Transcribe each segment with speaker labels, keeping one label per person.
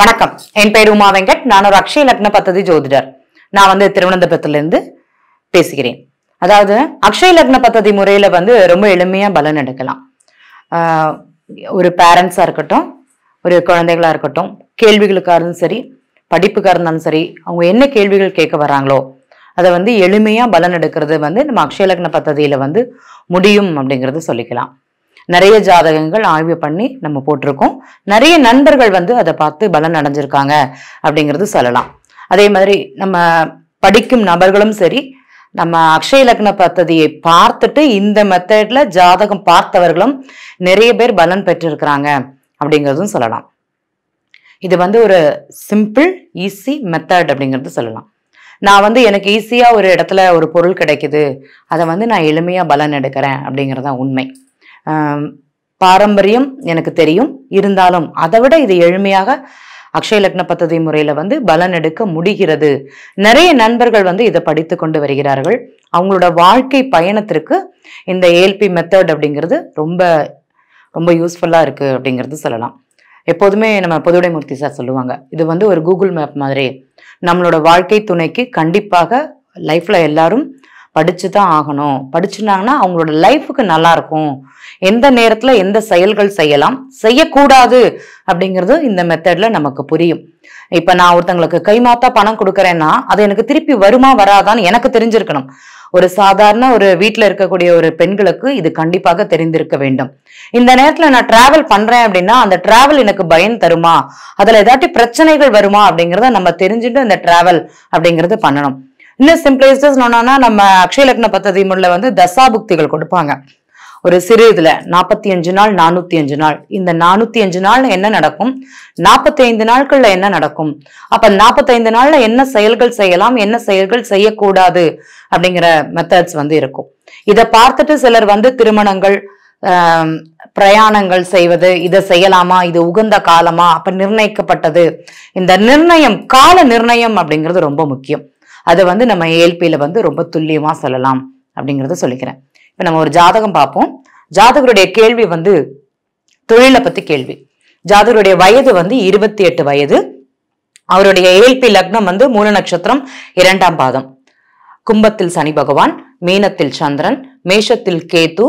Speaker 1: வணக்கம் என் பேர் உமா வெங்கட் நான் ஒரு அக்ஷய லக்ன பத்ததி ஜோதிடர் நான் வந்து திருவனந்தபுரத்திலிருந்து பேசுகிறேன் அதாவது அக்ஷய லக்ன பத்ததி முறையில் வந்து ரொம்ப எளிமையாக பலன் எடுக்கலாம் ஒரு பேரண்ட்ஸாக இருக்கட்டும் ஒரு குழந்தைகளாக இருக்கட்டும் கேள்விகளுக்காக இருந்தாலும் சரி படிப்புக்காக இருந்தாலும் சரி அவங்க என்ன கேள்விகள் கேட்க வராங்களோ அதை வந்து எளிமையாக பலன் எடுக்கிறது வந்து நம்ம அக்ஷய லக்ன பத்ததியில் வந்து முடியும் அப்படிங்கிறது சொல்லிக்கலாம் நிறைய ஜாதகங்கள் ஆய்வு பண்ணி நம்ம போட்டிருக்கோம் நிறைய நண்பர்கள் வந்து அதை பார்த்து பலன் அடைஞ்சிருக்காங்க அப்படிங்கிறது சொல்லலாம் அதே மாதிரி நம்ம படிக்கும் நபர்களும் சரி நம்ம அக்ஷய லக்ன பத்ததியை பார்த்துட்டு இந்த மெத்தட்ல ஜாதகம் பார்த்தவர்களும் நிறைய பேர் பலன் பெற்றிருக்கிறாங்க அப்படிங்கிறதும் சொல்லலாம் இது வந்து ஒரு சிம்பிள் ஈஸி மெத்தட் அப்படிங்கிறது சொல்லலாம் நான் வந்து எனக்கு ஈஸியாக ஒரு இடத்துல ஒரு பொருள் கிடைக்குது அதை வந்து நான் எளிமையாக பலன் எடுக்கிறேன் அப்படிங்கிறது தான் உண்மை பாரம்பரியம் எனக்கு தெரியும் இருந்தாலும் அதை விட இது எளிமையாக அக்ஷய லக்ன பத்ததி முறையில வந்து பலன் எடுக்க முடிகிறது நிறைய நண்பர்கள் வந்து இதை படித்து கொண்டு வருகிறார்கள் அவங்களோட வாழ்க்கை பயணத்திற்கு இந்த ஏல்பி மெத்தட் அப்படிங்கிறது ரொம்ப ரொம்ப யூஸ்ஃபுல்லாக இருக்குது அப்படிங்கிறது சொல்லலாம் எப்போதுமே நம்ம பொதுடைமூர்த்தி சார் சொல்லுவாங்க இது வந்து ஒரு கூகுள் மேப் மாதிரி நம்மளோட வாழ்க்கை துணைக்கு கண்டிப்பாக லைஃப்பில் எல்லாரும் படிச்சு தான் ஆகணும் படிச்சுனாங்கன்னா அவங்களோட லைஃபுக்கு இருக்கும் எந்த நேரத்துல எந்த செயல்கள் செய்யலாம் செய்யக்கூடாது அப்படிங்கிறது இந்த மெத்தட்ல நமக்கு புரியும் இப்ப நான் ஒருத்தங்களுக்கு கைமாத்தா பணம் கொடுக்குறேன்னா அது எனக்கு திருப்பி வருமா வராதான்னு எனக்கு தெரிஞ்சிருக்கணும் ஒரு சாதாரண ஒரு வீட்டில் இருக்கக்கூடிய ஒரு பெண்களுக்கு இது கண்டிப்பாக தெரிந்திருக்க வேண்டும் இந்த நேரத்தில் நான் டிராவல் பண்றேன் அப்படின்னா அந்த டிராவல் எனக்கு பயன் தருமா அதுல ஏதாட்டி பிரச்சனைகள் வருமா அப்படிங்கிறத நம்ம தெரிஞ்சுட்டு அந்த டிராவல் அப்படிங்கிறது பண்ணணும் இன்னும் சிம்பிளைஸ்டஸ் சொன்னோம்னா நம்ம அக்ஷயலக்ன பத்ததி முறையில் வந்து தசாபுக்திகள் கொடுப்பாங்க ஒரு சிறு இதுல நாற்பத்தி அஞ்சு நாள் நானூத்தி அஞ்சு நாள் இந்த நானூத்தி அஞ்சு நாள்ல என்ன நடக்கும் நாற்பத்தி ஐந்து நாட்கள்ல என்ன நடக்கும் அப்ப நாற்பத்தி ஐந்து நாள்ல என்ன செயல்கள் செய்யலாம் என்ன செயல்கள் செய்யக்கூடாது அப்படிங்கிற மெத்தட்ஸ் வந்து இருக்கும் இதை பார்த்துட்டு சிலர் வந்து திருமணங்கள் பிரயாணங்கள் செய்வது இதை செய்யலாமா இது உகந்த காலமா அப்ப நிர்ணயிக்கப்பட்டது இந்த நிர்ணயம் கால நிர்ணயம் அப்படிங்கிறது ரொம்ப முக்கியம் அதை வந்து நம்ம ஏழ்பியில் வந்து ரொம்ப துல்லியமாக சொல்லலாம் அப்படிங்கிறத சொல்லிக்கிறேன் இப்போ நம்ம ஒரு ஜாதகம் பார்ப்போம் ஜாதகருடைய கேள்வி வந்து தொழிலை பற்றி கேள்வி ஜாதகருடைய வயது வந்து இருபத்தி எட்டு வயது அவருடைய ஏழ்பி லக்னம் வந்து மூல நட்சத்திரம் இரண்டாம் பாதம் கும்பத்தில் சனி பகவான் மீனத்தில் சந்திரன் மேஷத்தில் கேது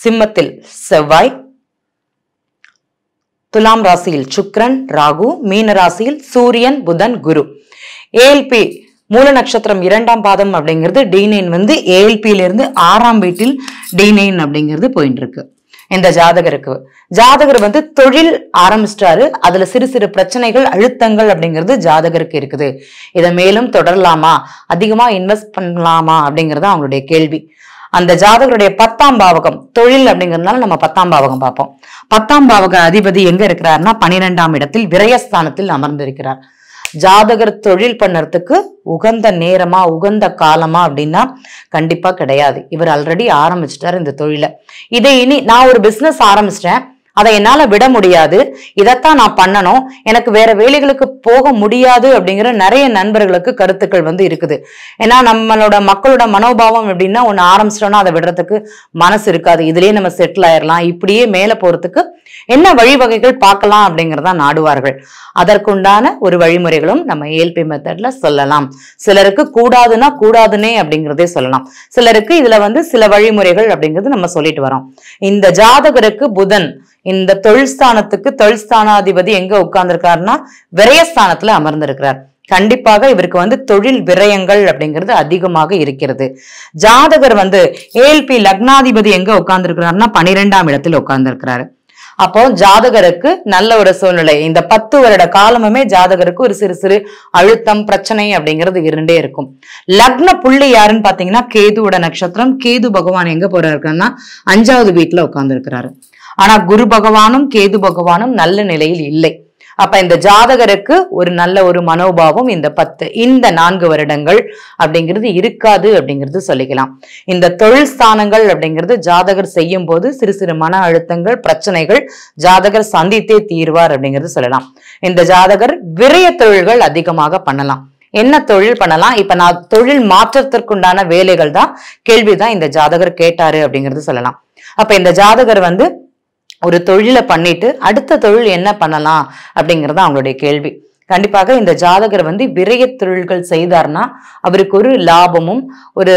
Speaker 1: சிம்மத்தில் செவ்வாய் துலாம் ராசியில் சுக்ரன் ராகு மீன ராசியில் சூரியன் புதன் குரு ஏல்பி மூல நட்சத்திரம் இரண்டாம் பாதம் அப்படிங்கிறது டி நைன் வந்து ஏஎல்பியிலிருந்து ஆறாம் வீட்டில் டி நைன் அப்படிங்கிறது போயின்னு இருக்கு இந்த ஜாதகருக்கு ஜாதகர் வந்து தொழில் ஆரம்பிச்சிட்டாரு அதுல சிறு சிறு பிரச்சனைகள் அழுத்தங்கள் அப்படிங்கிறது ஜாதகருக்கு இருக்குது இதை மேலும் தொடரலாமா அதிகமா இன்வெஸ்ட் பண்ணலாமா அப்படிங்கிறது அவங்களுடைய கேள்வி அந்த ஜாதகருடைய பத்தாம் பாவகம் தொழில் அப்படிங்கிறதுனால நம்ம பத்தாம் பாவகம் பார்ப்போம் பத்தாம் பாவக அதிபதி எங்க இருக்கிறாருன்னா பனிரெண்டாம் இடத்தில் விரயஸ்தானத்தில் அமர்ந்திருக்கிறார் ஜாதகர் தொழில் பண்ணுறதுக்கு உகந்த நேரமா உகந்த காலமா அப்படின்னா கண்டிப்பா கிடையாது இவர் ஆல்ரெடி ஆரம்பிச்சிட்டார் இந்த தொழிலை இதை இனி நான் ஒரு பிஸ்னஸ் ஆரம்பிச்சிட்டேன் அதை என்னால் விட முடியாது இதைத்தான் நான் பண்ணணும் எனக்கு வேற வேலைகளுக்கு போக முடியாது அப்படிங்கிற நிறைய நண்பர்களுக்கு கருத்துக்கள் வந்து இருக்குது ஏன்னா நம்மளோட மக்களோட மனோபாவம் அப்படின்னா ஒன்று ஆரம்பிச்சிட்டோன்னா அதை விடுறதுக்கு மனசு இருக்காது இதுலேயே நம்ம செட்டில் ஆயிடலாம் இப்படியே மேலே போகிறதுக்கு என்ன வழிவகைகள் பார்க்கலாம் அப்படிங்கிறதா நாடுவார்கள் அதற்குண்டான ஒரு வழிமுறைகளும் நம்ம ஏல்பி மெத்தட்ல சொல்லலாம் சிலருக்கு கூடாதுன்னா கூடாதுன்னே அப்படிங்கிறதே சொல்லலாம் சிலருக்கு இதுல வந்து சில வழிமுறைகள் அப்படிங்கிறது நம்ம சொல்லிட்டு வரோம் இந்த ஜாதகருக்கு புதன் இந்த தொழில்ஸ்தானத்துக்கு தொழில்ஸ்தானாதிபதி எங்க உட்கார்ந்துருக்காருன்னா விரயஸ்தானத்துல அமர்ந்திருக்கிறார் கண்டிப்பாக இவருக்கு வந்து தொழில் விரயங்கள் அப்படிங்கிறது அதிகமாக இருக்கிறது ஜாதகர் வந்து ஏல்பி லக்னாதிபதி எங்க உட்கார்ந்துருக்கிறாருன்னா பனிரெண்டாம் இடத்துல உட்கார்ந்துருக்கிறாரு அப்போ ஜாதகருக்கு நல்ல ஒரு சூழ்நிலை இந்த பத்து வருட காலமுமே ஜாதகருக்கு ஒரு சிறு சிறு அழுத்தம் பிரச்சனை அப்படிங்கிறது இருண்டே இருக்கும் லக்ன புள்ளி யாருன்னு பாத்தீங்கன்னா கேதுவோட நட்சத்திரம் கேது பகவான் எங்க இருக்காருன்னா அஞ்சாவது வீட்டுல உட்கார்ந்து இருக்கிறாரு ஆனா குரு பகவானும் கேது பகவானும் நல்ல நிலையில் இல்லை அப்ப இந்த ஜாதகருக்கு ஒரு நல்ல ஒரு மனோபாவம் இந்த பத்து இந்த நான்கு வருடங்கள் அப்படிங்கிறது இருக்காது அப்படிங்கிறது சொல்லிக்கலாம் இந்த தொழில் ஸ்தானங்கள் அப்படிங்கிறது ஜாதகர் செய்யும் போது சிறு சிறு மன அழுத்தங்கள் பிரச்சனைகள் ஜாதகர் சந்தித்தே தீர்வார் அப்படிங்கிறது சொல்லலாம் இந்த ஜாதகர் விரைய தொழில்கள் அதிகமாக பண்ணலாம் என்ன தொழில் பண்ணலாம் இப்ப நான் தொழில் மாற்றத்திற்குண்டான வேலைகள் தான் கேள்விதான் இந்த ஜாதகர் கேட்டாரு அப்படிங்கிறது சொல்லலாம் அப்ப இந்த ஜாதகர் வந்து ஒரு தொழிலை பண்ணிட்டு அடுத்த தொழில் என்ன பண்ணலாம் அப்படிங்கிறது அவங்களுடைய கேள்வி கண்டிப்பாக இந்த ஜாதகர் வந்து விரைய தொழில்கள் செய்தார்னா அவருக்கு ஒரு லாபமும் ஒரு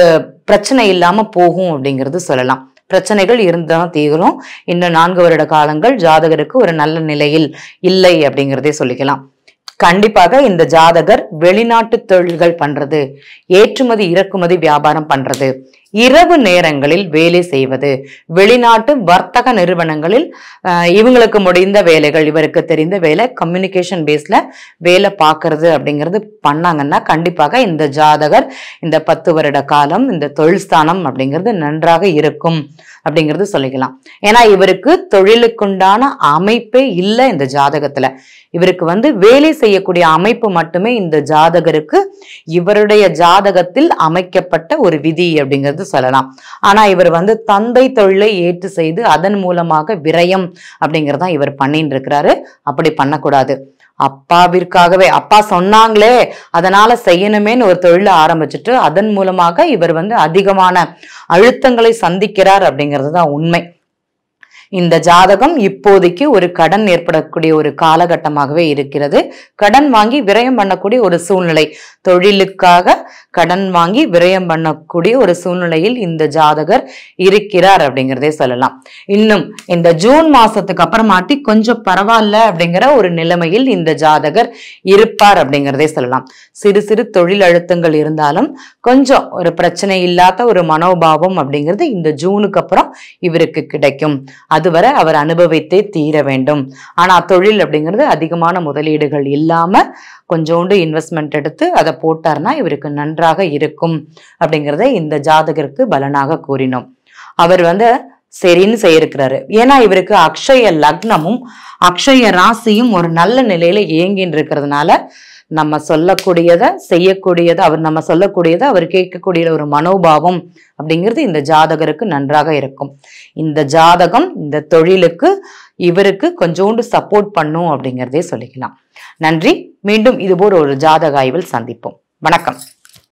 Speaker 1: பிரச்சனை இல்லாம போகும் அப்படிங்கிறது சொல்லலாம் பிரச்சனைகள் இருந்தால் தீரும் இன்னும் நான்கு வருட காலங்கள் ஜாதகருக்கு ஒரு நல்ல நிலையில் இல்லை அப்படிங்கிறதே சொல்லிக்கலாம் கண்டிப்பாக இந்த ஜாதகர் வெளிநாட்டு தொழில்கள் பண்றது ஏற்றுமதி இறக்குமதி வியாபாரம் பண்றது இரவு நேரங்களில் வேலை செய்வது வெளிநாட்டு வர்த்தக நிறுவனங்களில் இவங்களுக்கு முடிந்த வேலைகள் இவருக்கு தெரிந்த வேலை கம்யூனிகேஷன் பேஸ்ல வேலை பார்க்கறது அப்படிங்கிறது பண்ணாங்கன்னா கண்டிப்பாக இந்த ஜாதகர் இந்த பத்து வருட காலம் இந்த தொழில் ஸ்தானம் அப்படிங்கிறது நன்றாக இருக்கும் அப்படிங்கிறது சொல்லிக்கலாம் ஏன்னா இவருக்கு தொழிலுக்குண்டான அமைப்பே இல்லை இந்த ஜாதகத்துல இவருக்கு வந்து வேலை செய்யக்கூடிய அமைப்பு மட்டுமே இந்த ஜாதகருக்கு இவருடைய ஜாதகத்தில் அமைக்கப்பட்ட ஒரு விதி அப்படிங்கிறது என்று சொல்லலாம் ஆனா இவர் வந்து தந்தை தொழிலை ஏற்று செய்து அதன் மூலமாக விரயம் அப்படிங்கிறதா இவர் பண்ணிட்டு இருக்கிறாரு அப்படி பண்ணக்கூடாது அப்பாவிற்காகவே அப்பா சொன்னாங்களே அதனால செய்யணுமேன்னு ஒரு தொழிலை ஆரம்பிச்சுட்டு அதன் மூலமாக இவர் வந்து அதிகமான அழுத்தங்களை சந்திக்கிறார் அப்படிங்கிறது தான் உண்மை இந்த ஜாதகம் இப்போதைக்கு ஒரு கடன் ஏற்படக்கூடிய ஒரு காலகட்டமாகவே இருக்கிறது கடன் வாங்கி விரயம் பண்ணக்கூடிய ஒரு சூழ்நிலை தொழிலுக்காக கடன் வாங்கி விரயம் பண்ணக்கூடிய ஒரு சூழ்நிலையில் இந்த ஜாதகர் இருக்கிறார் அப்படிங்கிறதே சொல்லலாம் இன்னும் இந்த ஜூன் மாசத்துக்கு அப்புறமாட்டி கொஞ்சம் பரவாயில்ல அப்படிங்கிற ஒரு நிலைமையில் இந்த ஜாதகர் இருப்பார் அப்படிங்கிறதே சொல்லலாம் சிறு சிறு தொழில் அழுத்தங்கள் இருந்தாலும் கொஞ்சம் ஒரு பிரச்சனை இல்லாத ஒரு மனோபாவம் அப்படிங்கிறது இந்த ஜூனுக்கு அப்புறம் இவருக்கு கிடைக்கும் அதுவரை அவர் அனுபவித்தே தீர வேண்டும் ஆனால் தொழில் அப்படிங்கிறது அதிகமான முதலீடுகள் இல்லாமல் கொஞ்சோண்டு இன்வெஸ்ட்மெண்ட் எடுத்து அதை போட்டார்னா இவருக்கு நன்றாக இருக்கும் அப்படிங்கிறத இந்த ஜாதகருக்கு பலனாக கூறினோம் அவர் வந்து சரின்னு செய்யிருக்கிறாரு ஏன்னா இவருக்கு அக்ஷய லக்னமும் அக்ஷய ராசியும் ஒரு நல்ல நிலையில இயங்கின்னு இருக்கிறதுனால நம்ம சொல்லக்கூடியதை செய்யக்கூடியதை அவர் நம்ம சொல்லக்கூடியதை அவர் கேட்கக்கூடிய ஒரு மனோபாவம் அப்படிங்கிறது இந்த ஜாதகருக்கு நன்றாக இருக்கும் இந்த ஜாதகம் இந்த தொழிலுக்கு இவருக்கு கொஞ்சோண்டு சப்போர்ட் பண்ணும் அப்படிங்கிறதே சொல்லிக்கலாம் நன்றி மீண்டும் இதுபோல் ஒரு ஜாதக ஆய்வில் சந்திப்போம் வணக்கம்